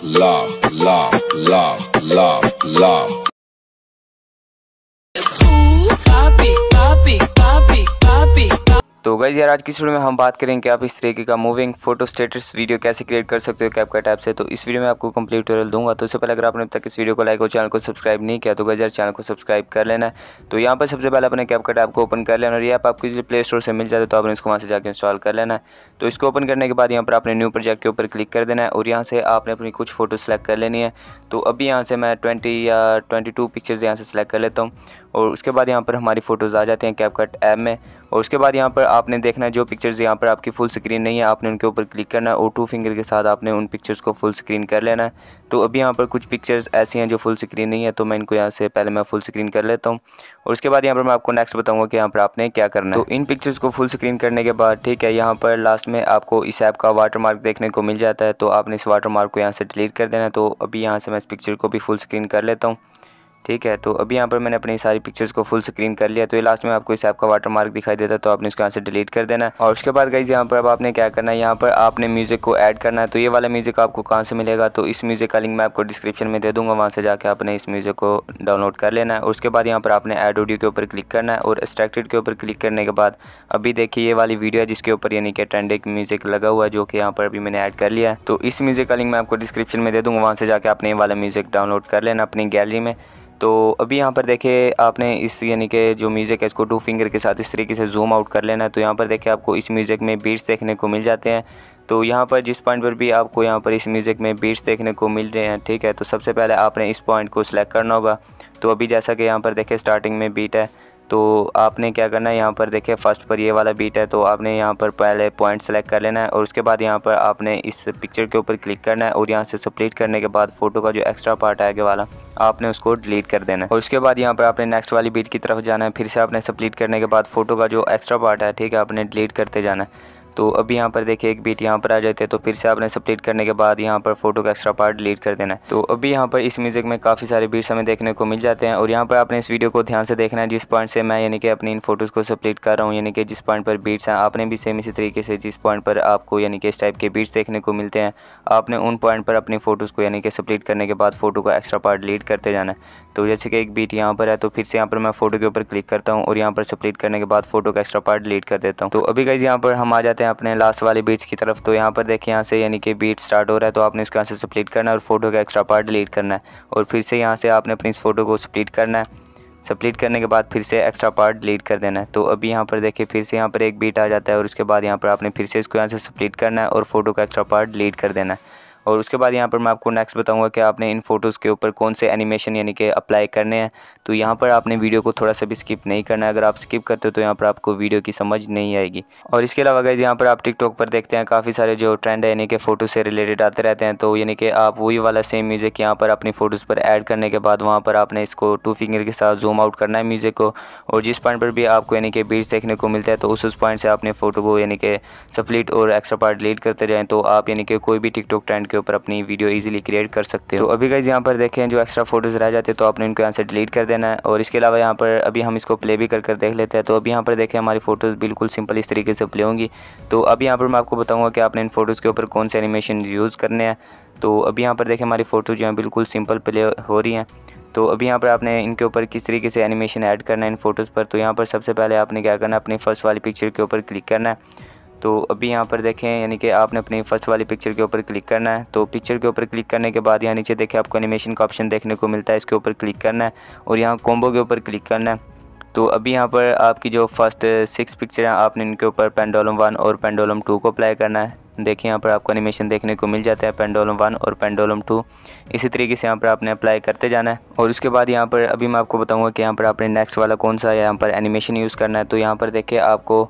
Love, love, love, love, love. तो गई यार आज की वीडियो में हम बात करेंगे कि आप इस तरीके का मूविंग फोटो स्टेटस वीडियो कैसे क्रिएट कर सकते हो कैप का ऐप से तो इस वीडियो में आपको कंप्लीट ट्यूटोरियल दूंगा तो उससे पहले अगर आपने अब तक इस वीडियो को लाइक और चैनल को सब्सक्राइब नहीं किया तो गई यार चैनल को सब्सक्राइब कर लेना है तो यहाँ पर सबसे पहले अपने का ऐप को ओपन कर लेना और ये ऐप आपको इसलिए प्ले स्टोर से मिल जाता है तो आपने इसको वहाँ से जाकर इंस्टॉल कर लेना है तो इसको ओपन करने के बाद यहाँ पर आपने न्यू प्रोजेक्ट के ऊपर क्लिक कर देना है और यहाँ से आपने अपनी कुछ फोटो सेलेक्ट कर लेनी है तो अभी यहाँ से मैं ट्वेंटी या ट्वेंटी टू पिक्चर्स यहाँ से सेलेक्ट कर लेता हूँ और उसके बाद यहाँ पर हमारी फोटोज़ आ जाती हैं कैपकट ऐप में और उसके बाद यहाँ पर आपने देखना है जो पिक्चर्स यहाँ पर आपकी फुल स्क्रीन नहीं है आपने उनके ऊपर क्लिक करना है और टू फिंगर के साथ आपने उन पिक्चर्स को फुल स्क्रीन कर लेना है तो अभी यहाँ पर कुछ पिक्चर्स ऐसी हैं जो फुल स्क्रीन नहीं है तो मैं इनको यहाँ से पहले मैं फुल स्क्रीन कर लेता हूँ और उसके बाद यहाँ पर मैं आपको नेक्स्ट बताऊँगा कि यहाँ पर आपने क्या करना है तो इन पिक्चर्स को फुल स्क्रीन करने के बाद ठीक है यहाँ पर लास्ट में आपको इस ऐप का वाटर मार्क देखने को मिल जाता है तो आपने इस वाटर मार्क को यहाँ से डिलीट कर देना तो अभी यहाँ से मैं इस पिक्चर को भी फुल स्क्रीन कर लेता हूँ ठीक है तो अभी यहाँ पर मैंने अपनी सारी पिक्चर्स को फुल स्क्रीन कर लिया तो ये लास्ट में आपको इस ऐप का वाटर मार्क दिखाई देता तो आपने इसको यहाँ से डिलीट कर देना और उसके बाद गाइज यहाँ पर अब आपने क्या करना है यहाँ पर आपने म्यूज़िक को ऐड करना है तो ये वाला म्यूज़िक आपको कहाँ से मिलेगा तो इस म्यूज़िक का लिंक मैं आपको डिस्क्रिप्शन में दे दूंगा वहाँ से जाकर आपने इस म्यूज़िक को डाउनलोड कर लेना है उसके बाद यहाँ पर आपने एड ऑडियो के ऊपर क्लिक करना है और एक्सट्रैक्टेड के ऊपर क्लिक करने के बाद अभी देखिए ये वाली वीडियो है जिसके ऊपर यानी कि ट्रेंडिंग म्यूज़िक लगा हुआ है जो कि यहाँ पर अभी मैंने ऐड कर लिया है तो इस म्यूज़िक का लिंक मैं आपको डिस्क्रिप्शन में दे दूंगा वहाँ से जाकर आपने ये वाला म्यूज़िक डाउनलोड कर लेना अपनी गैलरी में तो अभी यहाँ पर देखे आपने इस यानी कि जो म्यूज़िक है इसको टू फिंगर के साथ इस तरीके से जूम आउट कर लेना है तो यहाँ पर देखे आपको इस म्यूज़िक में बीट्स देखने को मिल जाते हैं तो यहाँ पर जिस पॉइंट पर भी आपको यहाँ पर इस म्यूज़िक में बीट्स देखने को मिल रहे हैं ठीक है तो सबसे पहले आपने इस पॉइंट को सिलेक्ट करना होगा तो अभी जैसा कि यहाँ पर देखे स्टार्टिंग में बीट है तो आपने क्या करना है यहाँ पर देखिए फर्स्ट पर ये वाला बीट है तो आपने यहाँ पर पहले पॉइंट सेलेक्ट कर लेना है और उसके बाद यहाँ पर आपने इस पिक्चर के ऊपर क्लिक करना है और यहाँ से सप्लीट करने के बाद फ़ोटो का जो एक्स्ट्रा पार्ट आएगा वाला आपने उसको डिलीट कर देना है और उसके बाद यहाँ पर आपने नेक्स्ट वाली बीट की तरफ जाना है फिर से आपने सप्लीट करने के बाद फ़ोटो का जो एक्स्ट्रा पार्ट है ठीक है आपने डिलीट करते जाना है तो अभी यहाँ पर देखिए एक बीट यहाँ पर आ जाते हैं तो फिर से आपने सप्लीट करने के बाद यहाँ पर फोटो का एक्स्ट्रा पार्ट डिलीट कर देना है तो अभी यहाँ पर इस म्यूज़िक में काफ़ी सारे बीट्स हमें देखने को मिल जाते हैं और यहाँ पर आपने इस वीडियो को ध्यान से देखना है जिस पॉइंट से मैं यानी कि अपनी इन फोटोज़ को सप्लीट कर रहा हूँ यानी कि जिस पॉइंट पर बीट्स हैं आपने भी सेम इसी तरीके से जिस पॉइंट पर आपको यानी कि इस टाइप के बीट्स देखने को मिलते हैं आपने उन पॉइंट पर अपनी फ़ोटोज़ को यानी कि सप्लीट करने के बाद फ़ोटो का एक्स्ट्रा पार्ट डिलीट करते जाना है तो जैसे कि एक बीट यहाँ पर है तो फिर से यहाँ पर मैं फोटो के ऊपर क्लिक करता हूँ और यहाँ पर सप्लीट करने के बाद फोटो का एक्स्ट्रा पार्ट डिलीट कर देता हूँ तो अभी गाइज यहाँ पर हम आ जाते हैं अपने लास्ट वाले बीट्स की तरफ तो यहाँ पर देखिए यहाँ से यानी कि बीट स्टार्ट हो रहा है तो आपने उसके यहाँ से सप्लीट करना है और फोटो का एक्स्ट्रा पार्ट डिलीट करना है और फिर से यहाँ से आपने अपनी इस फोटो को सप्लीट करना है सप्लीट करने के बाद फिर से एक्स्ट्रा पार्ट डिलीट कर देना है तो अभी यहाँ पर देखिए फिर से यहाँ पर एक बीट आ जाता है और उसके बाद यहाँ पर आपने फिर से इसको यहाँ से सप्लीट करना है और फोटो का एक्स्ट्रा पार्ट डिलीट कर देना है और उसके बाद यहाँ पर मैं आपको नेक्स्ट बताऊँगा कि आपने इन फ़ोटोज़ के ऊपर कौन से एनिमेशन यानी कि अप्लाई करने हैं तो यहाँ पर आपने वीडियो को थोड़ा सा भी स्किप नहीं करना है अगर आप स्किप करते हो तो यहाँ पर आपको वीडियो की समझ नहीं आएगी और इसके अलावा अगर यहाँ पर आप टिकटॉक पर देखते हैं काफ़ी सारे जो ट्रेंड है यानी कि फ़ोटो से रिलेटेड आते रहते हैं तो यानी कि आप वही वाला सेम म्यूज़िक यहाँ पर अपनी फ़ोटोज़ पर ऐड करने के बाद वहाँ पर आपने इसको टू फिंगर के साथ जूम आउट करना है म्यूज़िक को और जिस पॉइंट पर भी आपको यानी कि बीच देखने को मिलता है तो उस उस पॉइंट से आपने फ़ोटो को यानी कि सप्लीट और एक्स्ट्रा पार्ट डिलीट करते जाएँ तो आप यानी कि कोई भी टिकटॉक ट्रेंड के ऊपर अपनी वीडियो इजीली क्रिएट कर सकते हो तो अभी गाइज यहाँ पर देखें जो एक्स्ट्रा फोटोज़ रह जाते हैं तो आपने इनको यहाँ से डिलीट कर देना है और इसके अलावा यहाँ पर अभी हम इसको प्ले भी कर कर देख लेते हैं तो अभी यहाँ पर देखें हमारी फ़ोटोज़ बिल्कुल सिंपल इस तरीके से प्ले होंगी तो अभी यहाँ पर मैं आपको बताऊँगा कि आपने इन फ़ोटोज़ के ऊपर कौन से एनिमेशन यूज़ करने हैं तो अभी यहाँ पर देखें हमारी फ़ोटो जो है बिल्कुल सिंपल प्ले हो रही हैं तो अभी यहाँ पर आपने इनके ऊपर किस तरीके से एनिमेशन ऐड करना है इन फोटोज़ पर तो यहाँ पर सबसे पहले आपने क्या करना है अपनी फर्स्ट वाली पिक्चर के ऊपर क्लिक करना है तो अभी यहाँ पर देखें यानी कि आपने अपनी फर्स्ट वाली पिक्चर के ऊपर क्लिक करना है तो पिक्चर के ऊपर क्लिक करने के बाद यहाँ नीचे देखें आपको एनिमेशन का ऑप्शन देखने को मिलता है इसके ऊपर क्लिक करना है और यहाँ कॉम्बो के ऊपर क्लिक करना है तो अभी यहाँ पर आपकी जो फर्स्ट सिक्स पिक्चर हैं आपने इनके ऊपर पेंडोलम वन और पेंडोलम टू को अप्लाई करना है देखिए यहाँ पर आपको एनिमेशन देखने को मिल जाता है पेंडोलम वन और पेंडोलम टू इसी तरीके से यहाँ पर आपने अप्लाई करते जाना है और उसके बाद यहाँ पर अभी मैं आपको बताऊँगा कि यहाँ पर आपने नेक्स्ट वाला कौन सा यहाँ पर एनिमेशन यूज़ करना है तो यहाँ पर देखिए आपको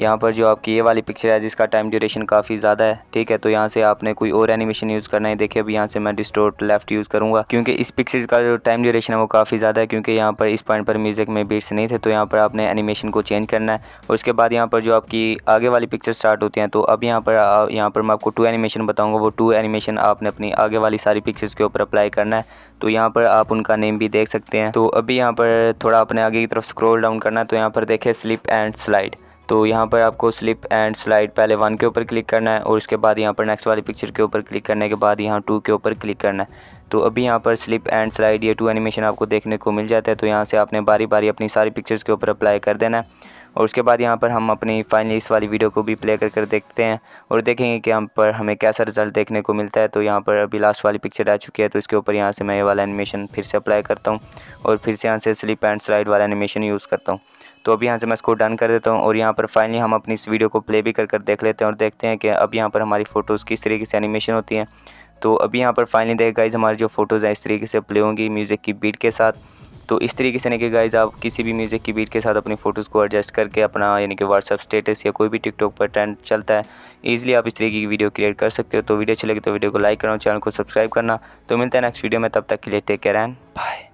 यहाँ पर जो आपकी ये वाली पिक्चर है जिसका टाइम ड्यूरेशन काफ़ी ज़्यादा है ठीक है तो यहाँ से आपने कोई और एनिमेशन यूज़ करना है देखिए अभी यहाँ से मैं डिस्टोर्ट लेफ्ट यूज़ करूँगा क्योंकि इस पिक्चर का जो टाइम ड्यूरेशन है वो काफ़ी ज़्यादा है क्योंकि यहाँ पर इस पॉइंट पर म्यूज़िक में बीट्स नहीं थे तो यहाँ पर आपने एनिमेशन को चेंज करना है और उसके बाद यहाँ पर जो आपकी आगे वाली पिक्चर स्टार्ट होती हैं तो अब यहाँ पर यहाँ पर मैं आपको टू एनिमेशन बताऊँगा वो टू एनिमेशन आपने अपनी आगे वाली सारी पिक्चर्स के ऊपर अप्लाई करना है तो यहाँ पर आप उनका नेम भी देख सकते हैं तो अभी यहाँ पर थोड़ा अपने आगे की तरफ स्क्रोल डाउन करना है तो यहाँ पर देखें स्लिप एंड स्लाइड तो यहाँ पर आपको स्लिप एंड स्लाइड पहले वन के ऊपर क्लिक करना है और उसके बाद यहाँ पर नेक्स्ट वाली पिक्चर के ऊपर क्लिक करने के बाद यहाँ टू के ऊपर क्लिक करना है तो अभी यहाँ पर स्लिप एंड स्लाइड ये टू एनिमेशन आपको देखने को मिल जाता है तो यहाँ से आपने बारी बारी अपनी सारी पिक्चर्स के ऊपर अप्लाई कर देना है और उसके बाद यहाँ पर हम अपनी फाइनली इस वाली वीडियो को भी प्ले कर कर देखते हैं और देखेंगे कि यहाँ पर हमें कैसा रिजल्ट देखने को मिलता है तो यहाँ पर अभी लास्ट वाली पिक्चर आ चुकी है तो इसके ऊपर यहाँ से मैं ये वाला एनिमेशन फिर से अप्लाई करता हूँ और फिर से यहाँ से स्लिप एंड स्लाइड वाला एनिमेशन यूज़ करता हूँ तो अब यहाँ से मैं इसको डन कर देता हूँ और यहाँ पर फाइनली हम अपनी इस वीडियो को प्ले भी कर कर देख लेते हैं और देखते हैं कि अब यहाँ पर हमारी फ़ोटोज़ किस तरीके से एनिमेशन होती हैं तो अभी यहाँ पर फाइनली देखें गाइज हमारी जो फ़ोटोज़ हैं इस तरीके से प्ले होंगी म्यूज़िक की बीट के साथ तो इस तरीके से यानी कि गाइज आप किसी भी म्यूज़िक की बीट के साथ अपनी फ़ोटोज़ को एडजस्ट करके अपना यानी कि व्हाट्सअप स्टेटस या कोई भी टिकटॉक पर ट्रेंड चलता है ईजिली आप इस तरीके की वीडियो क्रिएट कर सकते हो तो वीडियो अच्छी लगे तो वीडियो को लाइक करना चैनल को सब्सक्राइब करना तो मिलता है नेक्स्ट वीडियो में तब तक के लिए टेक केयर एंड बाय